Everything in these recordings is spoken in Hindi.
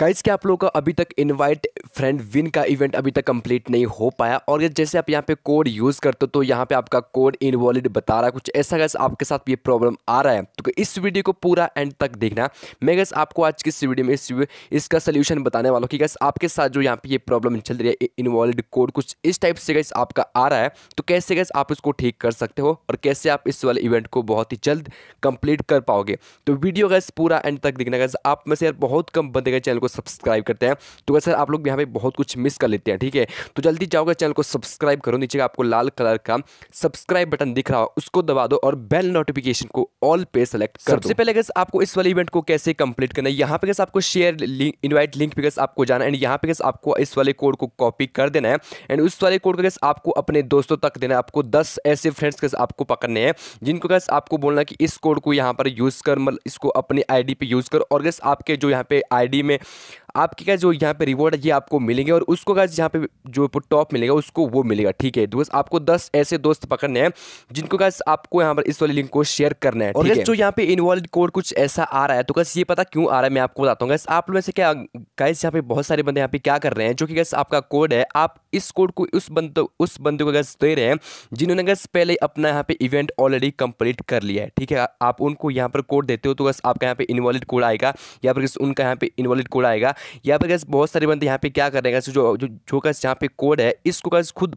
गाइज क्या आप लोगों का अभी तक इनवाइट फ्रेंड विन का इवेंट अभी तक कंप्लीट नहीं हो पाया और जैसे आप यहाँ पे कोड यूज़ करते हो तो यहाँ पे आपका कोड इनवॉलिड बता रहा है कुछ ऐसा गैस आपके साथ ये प्रॉब्लम आ रहा है तो इस वीडियो को पूरा एंड तक देखना मैं गैस आपको आज की इस वीडियो में इस इसका सोल्यूशन बताने वाला हूँ कि गैस आपके साथ जो यहाँ पे ये प्रॉब्लम चल रही है इनवॉलिड कोड कुछ इस टाइप से गैस आपका आ रहा है तो कैसे गैस आप इसको ठीक कर सकते हो और कैसे आप इस वाले इवेंट को बहुत ही जल्द कंप्लीट कर पाओगे तो वीडियो गैस पूरा एंड तक देखना गैस आप में से बहुत कम बंदेगा चैनल को सब्सक्राइब करते हैं तो वैसे आप लोग यहाँ पे बहुत कुछ मिस कर लेते हैं ठीक है तो जल्दी जाओगे चैनल को सब्सक्राइब करो नीचे का आपको लाल कलर का सब्सक्राइब बटन दिख रहा हो उसको दबा दो और बेल नोटिफिकेशन को ऑल पे सेलेक्ट कर सबसे पहले गैस आपको इस वाले इवेंट को कैसे कंप्लीट करना है यहाँ पे गैस आपको शेयर इन्वाइट लिंक पे गैस आपको जाना एंड यहाँ पे गैस आपको इस वाले कोड को कॉपी कर देना है एंड उस वाले कोड को गैस आपको अपने दोस्तों तक देना है आपको दस ऐसे फ्रेंड्स गैस आपको पकड़ने हैं जिनको गैस आपको बोलना कि इस कोड को यहाँ पर यूज़ कर मतलब इसको अपनी आई पे यूज़ कर और गैस आपके जो यहाँ पे आई में आपके का जो यहाँ पे रिवॉर्ड है ये आपको मिलेंगे और उसको का यहाँ पे जो टॉप मिलेगा उसको वो मिलेगा ठीक है दोस्त आपको दस ऐसे दोस्त पकड़ने हैं जिनको का आपको यहाँ पर इस वाले लिंक को शेयर करना है और है? जो यहाँ पे इन्वॉल्व कोड कुछ ऐसा आ रहा है तो गैस ये पता क्यों आ रहा है मैं आपको बताता हूँ गैस आप लोग ऐसे क्या गैस यहाँ पे बहुत सारे बंदे यहाँ पे क्या कर रहे हैं जो कि गैस आपका कोड है आप इस कोड को उस बंद उस बंदे को गैस दे रहे हैं जिन्होंने गैस पहले अपना यहाँ पे इवेंट ऑलरेडी कंप्लीट कर लिया है ठीक है आप उनको यहाँ पर कोड देते हो तो बस आपका यहाँ पे इन्वॉल्व कोड आएगा या फिर उनका यहाँ पे इन्वॉल्व कोड आएगा यहाँ पर गैस बहुत सारे बंदे यहाँ पे क्या करेगा जो जो जो गैस यहाँ पे कोड है इसको गैस खुद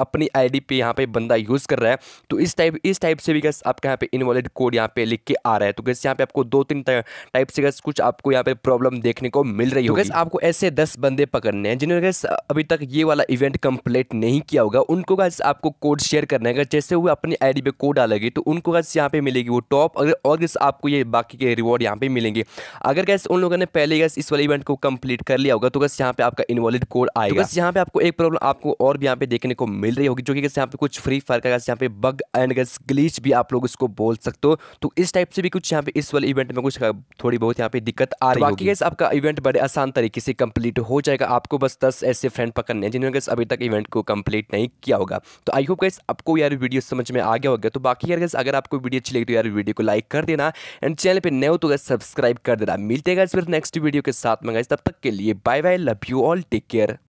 अपनी आई डी पे यहाँ पे बंदा यूज़ कर रहा है तो इस टाइप इस टाइप से भी गैस आपके यहाँ पे इनवॉलिड कोड यहाँ पे लिख के आ रहा है तो गैस यहाँ पे आपको दो तीन टाइप से गैस कुछ आपको यहाँ पे प्रॉब्लम देखने को मिल रही होगी तो आपको ऐसे दस बंदे पकड़ने हैं जिन्होंने गैस अभी तक ये वाला इवेंट कंप्लीट नहीं किया होगा उनको गैस आपको कोड शेयर करना है अगर जैसे वो अपनी आई पे कोड डालेगी तो उनको गैस यहाँ पे मिलेगी वो टॉप अगर और गैस आपको ये बाकी के रिवॉर्ड यहाँ पे मिलेंगे अगर गैस उन लोगों ने पहले गैस इस वाले इवेंट को कंप्लीट कर लिया होगा तो गैस यहाँ पे आपका इनवॉलिड कोड आएगा यहाँ पे आपको एक प्रॉब्लम आपको और भी यहाँ पे देखने को मिल रही होगी जो कि यहाँ पे कुछ फ्री फायर का यहाँ पे बग एंड गैस ग्लीच भी आप लोग इसको बोल सकते हो तो इस टाइप से भी कुछ यहाँ पे इस वाले इवेंट में कुछ थोड़ी बहुत यहाँ पे दिक्कत आ रही है तो बाकी आपका इवेंट बड़े आसान तरीके से कंप्लीट हो जाएगा आपको बस दस ऐसे फ्रेंड पकड़ने हैं जिन्होंने अभी तक इवेंट को कंप्लीट नहीं किया होगा तो आई होप गैस आपको यार वीडियो समझ में आ गया होगा तो बाकी यार गैस अगर आपको वीडियो अच्छी लगी तो यार वीडियो को लाइक कर देना एंड चैनल पर नए हो तो गैस सब्सक्राइब कर देना मिलते गए फिर नेक्स्ट वीडियो के साथ में गए तब तक के लिए bye bye love you all take care